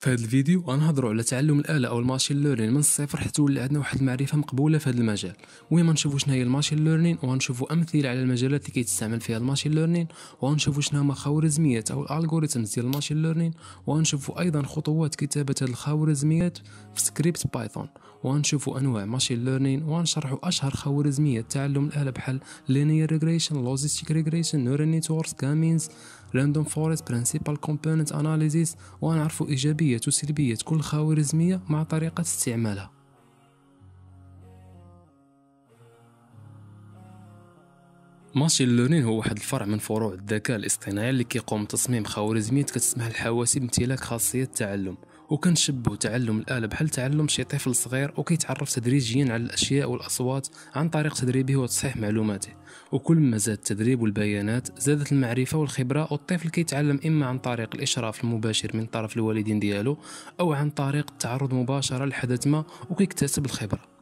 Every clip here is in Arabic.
في هذا الفيديو غنهضروا على تعلم الاله او الماشين ليرنين من الصفر حتى تولي عندنا واحد المعرفه مقبوله في هذا المجال المهم غنشوفوا شنو هي الماشين ليرنين وغنشوفوا امثله على المجالات اللي كيتستعمل فيها الماشين ليرنين وغنشوفوا شنو هما خوارزميات او الالغوريثمز ديال الماشين ليرنين وغنشوفوا ايضا خطوات كتابه هذه الخوارزميات في سكريبت بايثون ونشوفوا انواع ماشين ليرنين ونشرحوا اشهر خوارزميه تعلم الاله بحال لينير ريغريشن لوجيستيك ريغريشن نورال نيتوركس كامينز راندوم فورست برينسيبال كومبوننت اناليزيس ونعرفوا ايجابيه وسلبيه كل خوارزميه مع طريقه استعمالها ماشين ليرنين هو واحد الفرع من فروع الذكاء الاصطناعي اللي كيقوم بتصميم خوارزميات كتسمح للحواسيب امتلاك خاصيه التعلم وكنشبه تعلم الآلة بحال تعلم شي طفل صغير وكيتعرف تدريجيا على الأشياء والأصوات عن طريق تدريبه وتصحيح معلوماته وكل ما زاد التدريب والبيانات زادت المعرفة والخبرة والطفل كيتعلم إما عن طريق الإشراف المباشر من طرف الوالدين ديالو أو عن طريق التعرض مباشرة لحدث ما وكيكتسب الخبرة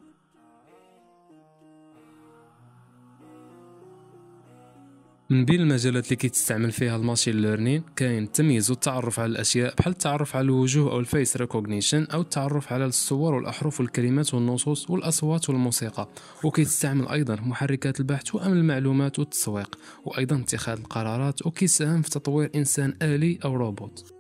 من بين المجالات اللي كيتستعمل فيها الماشين ليرنين كاين التمييز والتعرف على الاشياء بحال التعرف على الوجوه او الفيس ريكوجنيشن او التعرف على الصور والاحرف والكلمات والنصوص والاصوات والموسيقى وكيتستعمل ايضا محركات البحث وامن المعلومات والتسويق وايضا اتخاذ القرارات وكيساهم في تطوير انسان الي او روبوت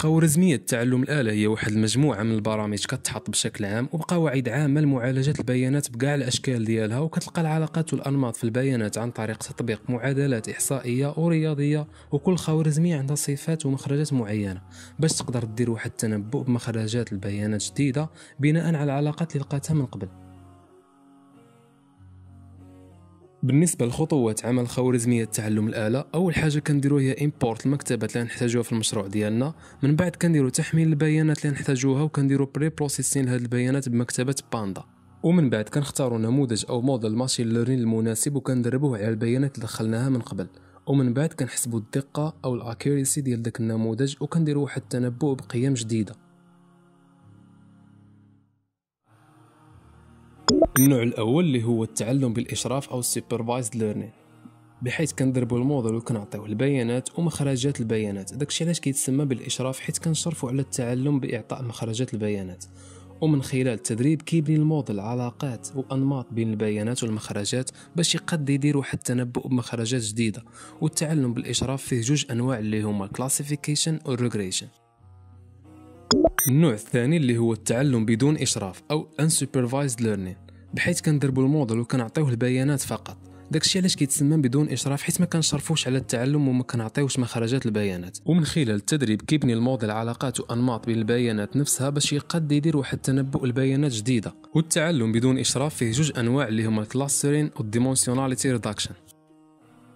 خوارزمية تعلم الآلة هي واحد المجموعة من البرامج كتحط بشكل عام وبقواعد عامة لمعالجة البيانات بكاع الأشكال ديالها وكتلقى العلاقات والأنماط في البيانات عن طريق تطبيق معادلات إحصائية ورياضية وكل خوارزمية عندها صفات ومخرجات معينة باش تقدر دير واحد التنبؤ بمخرجات البيانات جديدة بناء على العلاقات اللي لقاتها من قبل بالنسبه لخطوات عمل خوارزميه تعلم الاله اول حاجه كنديرو هي امبورت المكتبات اللي نحتاجوها في المشروع ديالنا من بعد كنديرو تحميل البيانات اللي نحتاجوها وكنديرو بري بروسيسين لهاد البيانات بمكتبه باندا ومن بعد كنختاروا نموذج او موديل ماشين ليرنين المناسب وكندربوه على البيانات اللي دخلناها من قبل ومن بعد كنحسبوا الدقه او الاكيريسي ديال داك النموذج وكنديروا واحد التنبؤ بقيم جديده النوع الاول اللي هو التعلم بالاشراف او السوبرفايزد ليرنين بحيث كنضربوا الموديل وكنعطيوه البيانات ومخرجات البيانات داكشي علاش كيتسمى بالاشراف حيت كنشرفوا على التعلم باعطاء مخرجات البيانات ومن خلال التدريب كيبني الموديل علاقات وانماط بين البيانات والمخرجات باش يقد يدير واحد التنبؤ بمخرجات جديده والتعلم بالاشراف فيه جوج انواع اللي هما كلاسيفيكيشن والريغريشن النوع الثاني اللي هو التعلم بدون اشراف او unsupervised learning بحيث كنضربوا الموديل وكنعطيوه البيانات فقط داكشي علاش كيتسمى بدون اشراف حيت ما كنشرفوش على التعلم وما كنعطيوش مخرجات البيانات ومن خلال التدريب كيبني الموديل علاقات وانماط بين البيانات نفسها باش يقد يدير واحد تنبؤ البيانات جديده والتعلم بدون اشراف فيه جوج انواع اللي هما الكلاسرين والديمونسيوناليتي ريداكشن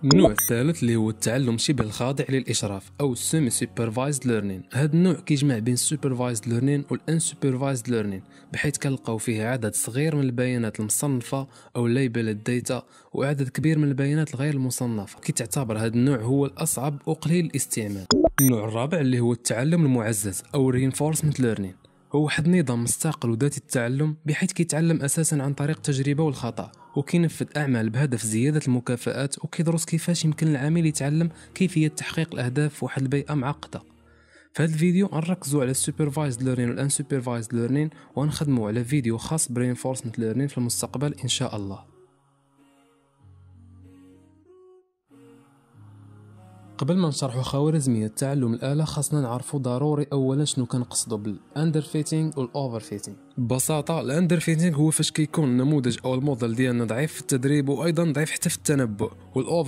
النوع الثالث اللي هو التعلم شبه الخاضع للاشراف او سيمي سوبرفايزد ليرنين هذا النوع كيجمع بين السوبرفايزد ليرنين والان سوبرفايزد ليرنين بحيث كنلقاو فيه عدد صغير من البيانات المصنفه او ليبل الداتا وعدد كبير من البيانات الغير المصنفه كتعتبر هذا النوع هو الاصعب وقليل الاستعمال النوع الرابع اللي هو التعلم المعزز او reinforcement learning هو واحد النظام مستقل وذاتي التعلم بحيث كيتعلم اساسا عن طريق التجربه والخطا وكينفذ اعمال بهدف زياده المكافئات وكيدرس كيفاش يمكن العامل يتعلم كيفيه تحقيق الاهداف في واحد البيئه معقده في هذا الفيديو غنركزوا على السوبرفايزد ليرنين سوبرفايزد ليرنين وغنخدموا على فيديو خاص برينفورسمنت ليرنين في المستقبل ان شاء الله قبل ما نشرحوا خوارزمية تعلم الآلة خاصنا نعرفوا ضروري أولا شنو فيتينغ والأوفر فيتينغ ببساطة فيتينغ هو فاش كيكون النموذج أو الموديل ديالنا ضعيف في التدريب وأيضا ضعيف حتى في التنبؤ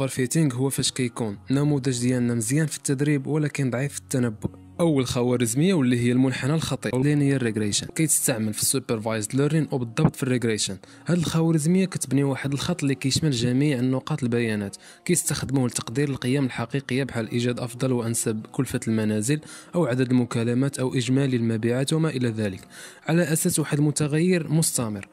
فيتينغ هو فاش كيكون النموذج ديالنا مزيان في التدريب ولكن ضعيف في التنبؤ اول خوارزميه واللي هي المنحنى الخطي لينير ريغريشن كيتستعمل في السوبرفايزد ليرنين وبالضبط في الريغريشن هاد الخوارزميه كتبني واحد الخط اللي كيشمل جميع النقاط البيانات كيستخدموه لتقدير القيم الحقيقيه بحال ايجاد افضل وانسب كلفه المنازل او عدد المكالمات او اجمالي المبيعات وما الى ذلك على اساس واحد المتغير مستمر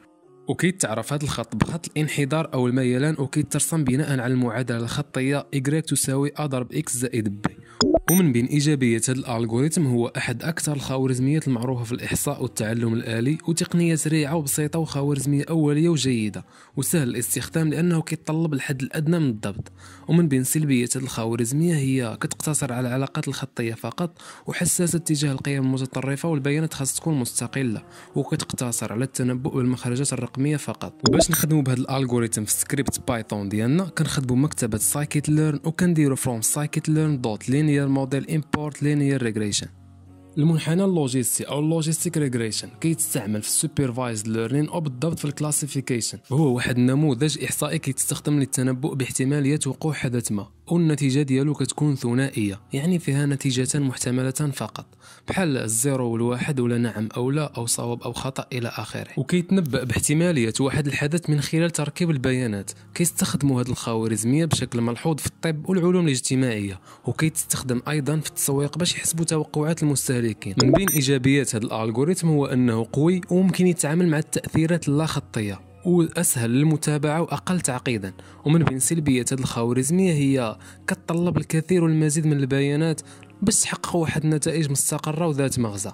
وكيتعرف هذا الخط بخط الانحدار او الميلان وكيترسم بناء على المعادله الخطيه y تساوي a ضرب x زائد b ومن بين إيجابيات هذا الألغوريثم هو أحد أكثر الخوارزميات المعروفة في الإحصاء والتعلم الآلي وتقنية سريعة وبسيطة وخوارزمية أولية وجيدة وسهل الاستخدام لأنه كيتطلب الحد الأدنى من الضبط ومن بين سلبيات هذه الخوارزمية هي كتقتصر على العلاقات الخطية فقط وحساسة تجاه القيم المتطرفة والبيانات خاص تكون مستقلة وكتقتصر على التنبؤ بالمخرجات الرقمية فقط وباش نخدموا بهذا الألغوريثم في سكريبت بايثون ديالنا كنخدموا مكتبه سايكيت ليرن وكنديروا ليرن دوت لينير موديل امبورت لينير ريغريشن المنحنى اللوجيستي او اللوجيستيك ريغريشن كيتستعمل في السوبرفايز ليرنين او بالضبط في الكلاسيفيكيشن هو واحد النموذج احصائي كيتستخدم للتنبؤ باحتماليه وقوع حدث ما والنتيجه ديالو كتكون ثنائيه يعني فيها نتيجه محتمله فقط بحال الزيرو والواحد ولا نعم او لا او صواب او خطا الى اخره وكيتنبا باحتماليه واحد الحدث من خلال تركيب البيانات كيستخدموا هذه الخوارزميه بشكل ملحوظ في الطب والعلوم الاجتماعيه وكيتستخدم ايضا في التسويق باش يحسبوا توقعات المستهلكين من بين ايجابيات هذا الالغوريثم هو انه قوي وممكن يتعامل مع التاثيرات اللا خطيه واسهل للمتابعه واقل تعقيدا ومن بين سلبيات هذه الخوارزميه هي كتطلب الكثير والمزيد من البيانات باش تحقق واحد النتائج مستقره وذات مغزى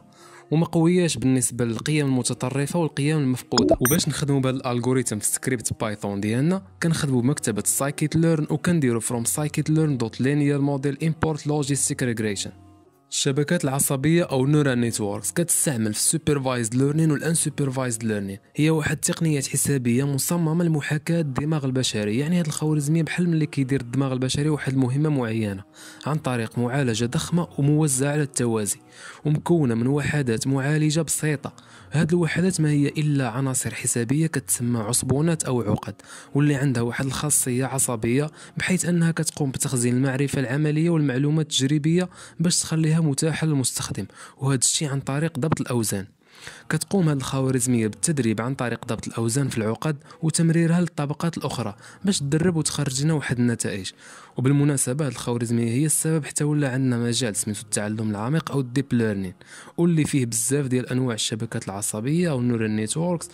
وما قوياش بالنسبه للقيم المتطرفه والقيم المفقوده وباش نخدموا بهذا الالغوريثم في سكريبت بايثون ديالنا كنخدموا بمكتبه سايكيت ليرن وكنديروا فروم سايكيت ليرن دوت لينير موديل امبورت لوجيستيك ريغريشن الشبكات العصبية أو نورال نيتوركس كتستعمل في السوبرفايز ليرنين والانسوبرفايزد ليرنين هي واحد تقنية حسابية مصممة لمحاكاة الدماغ البشري يعني هاد الخوارزمية بحال ملي كيدير الدماغ البشري واحد المهمة معينة عن طريق معالجة ضخمة وموزعة على التوازي ومكونة من وحدات معالجة بسيطة هاد الوحدات ما هي إلا عناصر حسابية كتسمى عصبونات أو عقد واللي عندها واحد الخاصية عصبية بحيث أنها كتقوم بتخزين المعرفة العملية والمعلومات التجريبية باش تخليها متاحة للمستخدم وهذا الشيء عن طريق ضبط الأوزان كتقوم هذه الخوارزمية بالتدريب عن طريق ضبط الأوزان في العقد وتمريرها للطبقات الأخرى باش تدرب وتخرج لنا واحد النتائج وبالمناسبة هذه الخوارزمية هي السبب حتى ولا عندنا مجال سميتو التعلم العميق أو الديب ليرنين واللي فيه بزاف ديال أنواع الشبكات العصبية أو النورال نيتوركس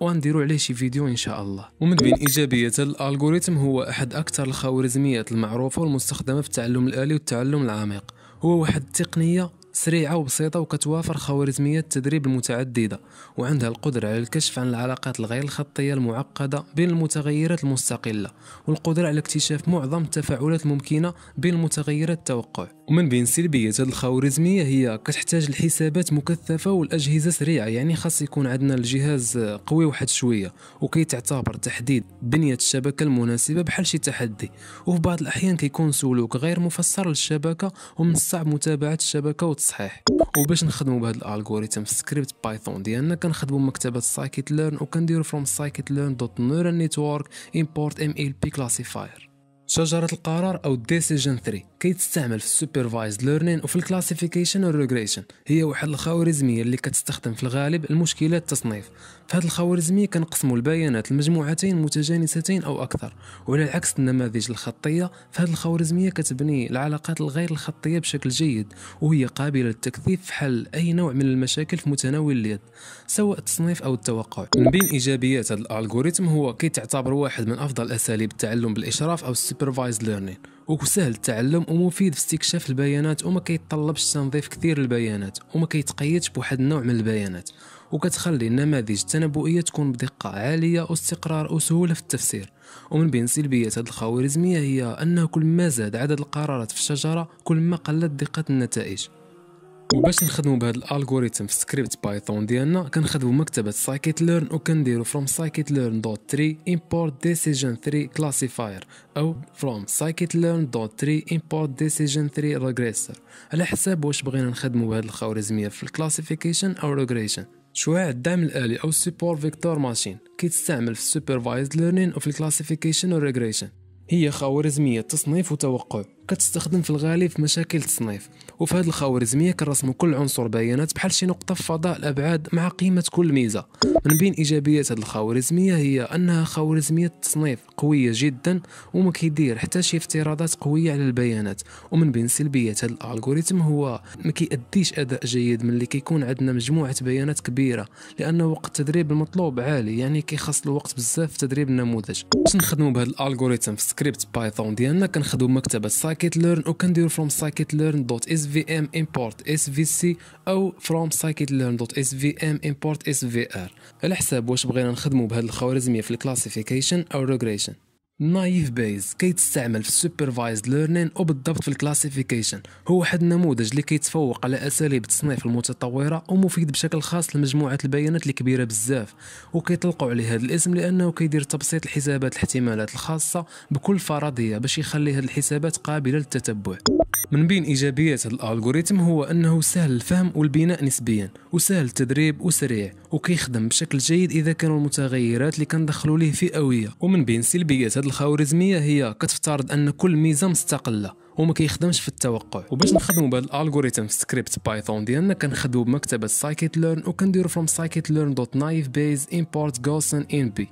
وغنديرو عليه شي فيديو ان شاء الله ومن بين ايجابيات الالغوريثم هو احد اكثر الخوارزميات المعروفه والمستخدمه في التعلم الالي والتعلم العميق هو واحد التقنيه سريعة وبسيطة وكتوافر خوارزميات التدريب المتعددة وعندها القدرة على الكشف عن العلاقات الغير الخطية المعقدة بين المتغيرات المستقلة والقدرة على اكتشاف معظم التفاعلات الممكنة بين المتغيرات التوقع ومن بين سلبيات هذه الخوارزمية هي كتحتاج الحسابات مكثفة والأجهزة سريعة يعني خاص يكون عندنا الجهاز قوي واحد شوية وكيتعتبر تحديد بنية الشبكة المناسبة بحال شي تحدي وفي بعض الأحيان كيكون سلوك غير مفسر للشبكة ومن الصعب متابعة الشبكة التصحيح وباش نخدموا بهذا الالغوريثم في سكريبت بايثون ديالنا كنخدموا مكتبه سايكيت ليرن وكنديروا فروم سايكيت ليرن دوت نيورال نيتورك امبورت ام ال بي كلاسيفاير شجرة القرار أو Decision 3 تستعمل في Supervised Learning وفي الكلاسيفيكيشن Regression هي واحد الخوارزمية اللي كتستخدم في الغالب المشكلات التصنيف في هذه الخوارزمية كنقسموا البيانات لمجموعتين متجانستين أو أكثر وعلى عكس النماذج الخطية في هذه الخوارزمية كتبني العلاقات الغير الخطية بشكل جيد وهي قابلة للتكثيف في حل أي نوع من المشاكل في متناول اليد سواء التصنيف أو التوقع من بين إيجابيات هذا الألغوريتم هو تعتبر واحد من أفضل أساليب التعلم بالإشراف أو سوبرفايز ليرنين وسهل التعلم ومفيد في استكشاف البيانات وما كيتطلبش تنظيف كثير البيانات وما كيتقيدش بواحد النوع من البيانات وكتخلي النماذج التنبؤيه تكون بدقه عاليه واستقرار وسهوله في التفسير ومن بين سلبيات هذه الخوارزميه هي انه كل ما زاد عدد القرارات في الشجره كل ما قلت دقه النتائج وباش نخدموا بهذا الالغوريثم في سكريبت بايثون ديالنا كنخدموا مكتبه سايكيت ليرن وكنديروا فروم سايكيت ليرن دوت 3 امبورت ديسيجن 3 كلاسيفاير او فروم سايكيت ليرن دوت 3 امبورت ديسيجن 3 ريغريسور على حساب واش بغينا نخدموا بهذه الخوارزميه في الكلاسيفيكيشن او ريغريشن شعاع الدعم الالي او السبور فيكتور ماشين كيتستعمل في السوبرفايزد ليرنين وفي الكلاسيفيكيشن والريغريشن هي خوارزميه تصنيف وتوقع كتستخدم في الغالب في مشاكل التصنيف وفي هذه الخوارزميه كنرسموا كل عنصر بيانات بحال شي نقطه في فضاء الابعاد مع قيمه كل ميزه من بين ايجابيات هذه الخوارزميه هي انها خوارزميه التصنيف قويه جدا وما كيدير حتى شي افتراضات قويه على البيانات ومن بين سلبيات هذا الالغوريثم هو ما كيأديش اداء جيد ملي كيكون عندنا مجموعه بيانات كبيره لان وقت التدريب المطلوب عالي يعني كيخص الوقت بزاف في تدريب النموذج باش نخدموا بهذا الالغوريثم في سكريبت بايثون ديالنا كنخدموا مكتبه scikit-learn أو كنديرو from scikit-learn دوت svm import svc أو from scikit-learn دوت svm import svr على حساب واش بغينا نخدمو بهاد الخوارزمية في الكلاسيفيكيشن أو regression نايف بيز كيتستعمل في السوبرفايز ليرنين وبالضبط في الكلاسيفيكيشن هو واحد النموذج اللي كيتفوق على اساليب التصنيف المتطوره ومفيد بشكل خاص لمجموعه البيانات الكبيره بزاف وكيطلقوا عليه هذا الاسم لانه كيدير تبسيط الحسابات الاحتمالات الخاصه بكل فرضيه باش يخلي هذه الحسابات قابله للتتبع من بين ايجابيات هذا الالغوريتم هو انه سهل الفهم والبناء نسبيا وسهل التدريب وسريع وكيخدم بشكل جيد اذا كانوا المتغيرات اللي كندخلوا ليه فئويه ومن بين سلبيات هذا الخوارزميه هي كتفترض ان كل ميزه مستقله وما كيخدمش في التوقع وباش نخدموا بهذا الالغوريثم في سكريبت بايثون ديالنا كنخدموا بمكتبه سايكيت ليرن وكنديروا نايف بيز امبورت جوسن ان بي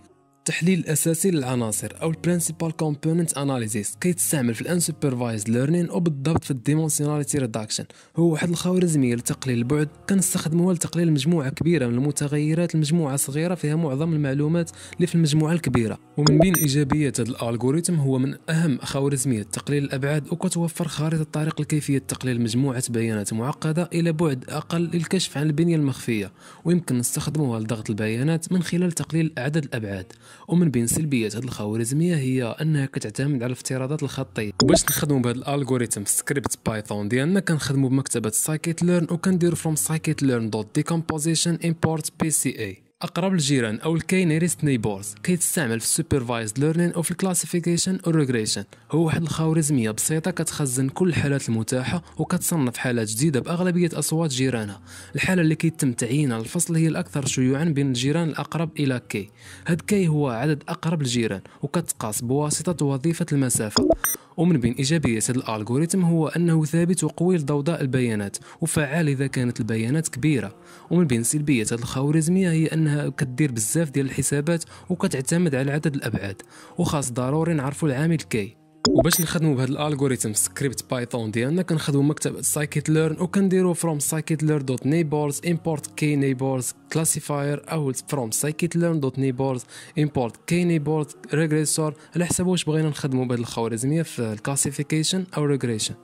التحليل الاساسي للعناصر او البرينسيبال كومبوننت اناليزيس كيتستعمل في الانسوبرفايزد ليرنين وبالضبط في الديمونسيوناليتي ريداكشن هو واحد الخوارزميه لتقليل البعد كنستخدموها لتقليل مجموعه كبيره من المتغيرات لمجموعه صغيره فيها معظم المعلومات اللي في المجموعه الكبيره ومن بين ايجابيات هذا الالغوريثم هو من اهم خوارزميه تقليل الابعاد وكتوفر خارطه طريق لكيفيه تقليل مجموعه بيانات معقده الى بعد اقل للكشف عن البنيه المخفيه ويمكن نستخدموها لضغط البيانات من خلال تقليل عدد الابعاد ومن بين سلبيات هذه الخوارزميه هي انها كتعتمد على الافتراضات الخطيه باش نخدموا بهذا الالغوريثم سكريبت بايثون ديالنا كنخدموا بمكتبه سايكيت ليرن وكنديروا فروم سايكيت ليرن دوت ديكومبوزيشن امبورت بي سي اي اقرب الجيران او الكي نيرست نيبورز كيتستعمل في السوبرفايزد ليرنين او في الكلاسيفيكيشن او والريغريشن هو واحد الخوارزميه بسيطه كتخزن كل الحالات المتاحه وكتصنف حالات جديده باغلبيه اصوات جيرانها الحاله اللي كيتم تعيينها الفصل هي الاكثر شيوعا بين الجيران الاقرب الى كي هاد كي هو عدد اقرب الجيران وكتقاس بواسطه وظيفه المسافه ومن بين ايجابيات هذا الالغوريثم هو انه ثابت وقوي لضوضاء البيانات وفعال اذا كانت البيانات كبيره ومن بين سلبيات هذه الخوارزميه هي ان انها كدير بزاف ديال الحسابات وكتعتمد على عدد الابعاد وخاص ضروري نعرفوا العامل كي وباش نخدموا بهذا الالغوريثم سكريبت بايثون ديالنا كنخدموا مكتبه سايكيت ليرن وكنديروا فروم سايكيت ليرن دوت نيبورز امبورت كي نيبورز كلاسيفاير او فروم سايكيت ليرن دوت نيبورز امبورت كي نيبورز ريغريسور على حساب واش بغينا نخدموا بهذه الخوارزميه في الكلاسيفيكيشن او ريغريشن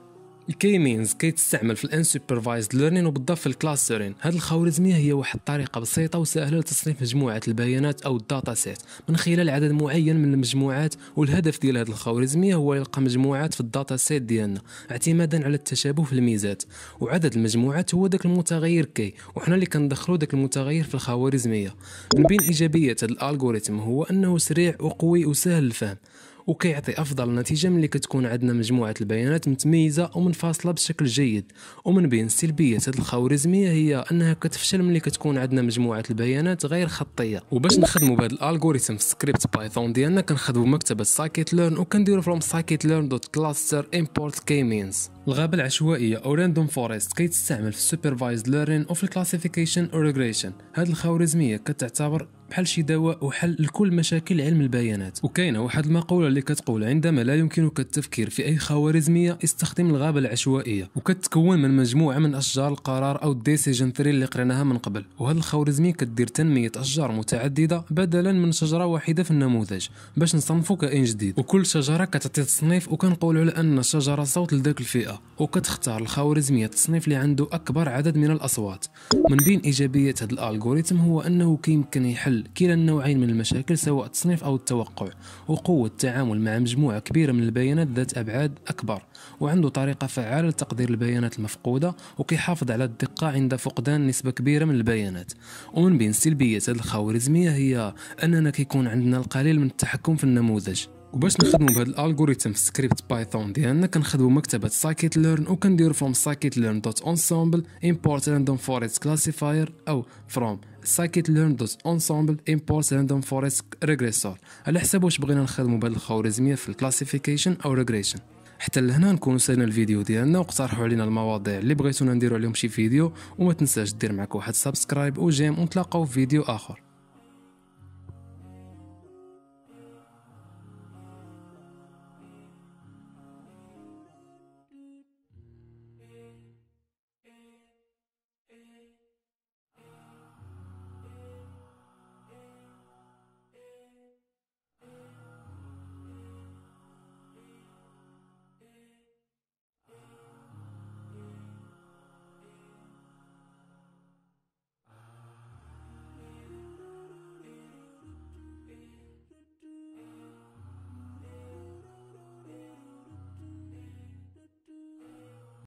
الكي مينز كيتستعمل في سوبرفايزد ليرنين وبالضبط في الكلاسترين هذه الخوارزميه هي واحد الطريقه بسيطه وسهله لتصنيف مجموعه البيانات او الداتا سيت من خلال عدد معين من المجموعات والهدف ديال هذه الخوارزميه هو يلقى مجموعات في الداتا سيت ديالنا اعتمادا على التشابه في الميزات وعدد المجموعات هو داك المتغير كي وحنا اللي كندخلو داك المتغير في الخوارزميه من بين ايجابيات هذا الالغوريثم هو انه سريع وقوي وسهل الفهم وكيعطي افضل نتيجه ملي كتكون عندنا مجموعه البيانات متميزه ومنفصله بشكل جيد ومن بين سلبيات هذه الخوارزميه هي انها كتفشل ملي كتكون عندنا مجموعه البيانات غير خطيه وباش نخدموا بهذا الالغوريثم في سكريبت بايثون ديالنا كنخدموا مكتبه ساكيت ليرن وكنديروا فروم ساكيت ليرن دوت كلاستر امبورت كي مينز الغابة العشوائية أو راندوم فورست كيتستعمل في السوبرفايزد ليرنين أو في الكلاسيفيكيشن أو ريغريشن هاد الخوارزمية كتعتبر بحال شي دواء وحل لكل مشاكل علم البيانات وكاينه واحد المقوله اللي كتقول عندما لا يمكنك التفكير في اي خوارزميه استخدم الغابه العشوائيه وكتكون من مجموعه من اشجار القرار او الديسيجن ثري اللي قريناها من قبل وهاد الخوارزميه كدير تنميه اشجار متعدده بدلا من شجره واحده في النموذج باش نصنفو كائن جديد وكل شجره كتعطي تصنيف وكنقولوا على ان الشجره صوت لذاك الفئه البيئة وكتختار الخوارزمية التصنيف اللي عنده أكبر عدد من الأصوات من بين إيجابيات هذا الألغوريتم هو أنه كيمكن يحل كلا النوعين من المشاكل سواء التصنيف أو التوقع وقوة التعامل مع مجموعة كبيرة من البيانات ذات أبعاد أكبر وعنده طريقة فعالة لتقدير البيانات المفقودة وكيحافظ على الدقة عند فقدان نسبة كبيرة من البيانات ومن بين سلبيات هذه الخوارزمية هي أننا كيكون عندنا القليل من التحكم في النموذج وباش نخدموا بهذا الالغوريثم في سكريبت بايثون ديالنا كنخدموا مكتبه ساكيت ليرن وكنديروا فروم ساكيت ليرن دوت انسامبل امبورت راندوم فورست كلاسيفاير او فروم ساكيت ليرن دوت انسامبل امبورت راندوم فورست ريغريسور على حساب واش بغينا نخدموا بهاد الخوارزميه في الكلاسيفيكيشن او ريغريشن حتى لهنا نكونوا سالنا الفيديو ديالنا واقترحوا علينا المواضيع اللي بغيتونا نديروا عليهم شي فيديو وما تنساش دير معك واحد سبسكرايب وجيم ونتلاقاو في فيديو اخر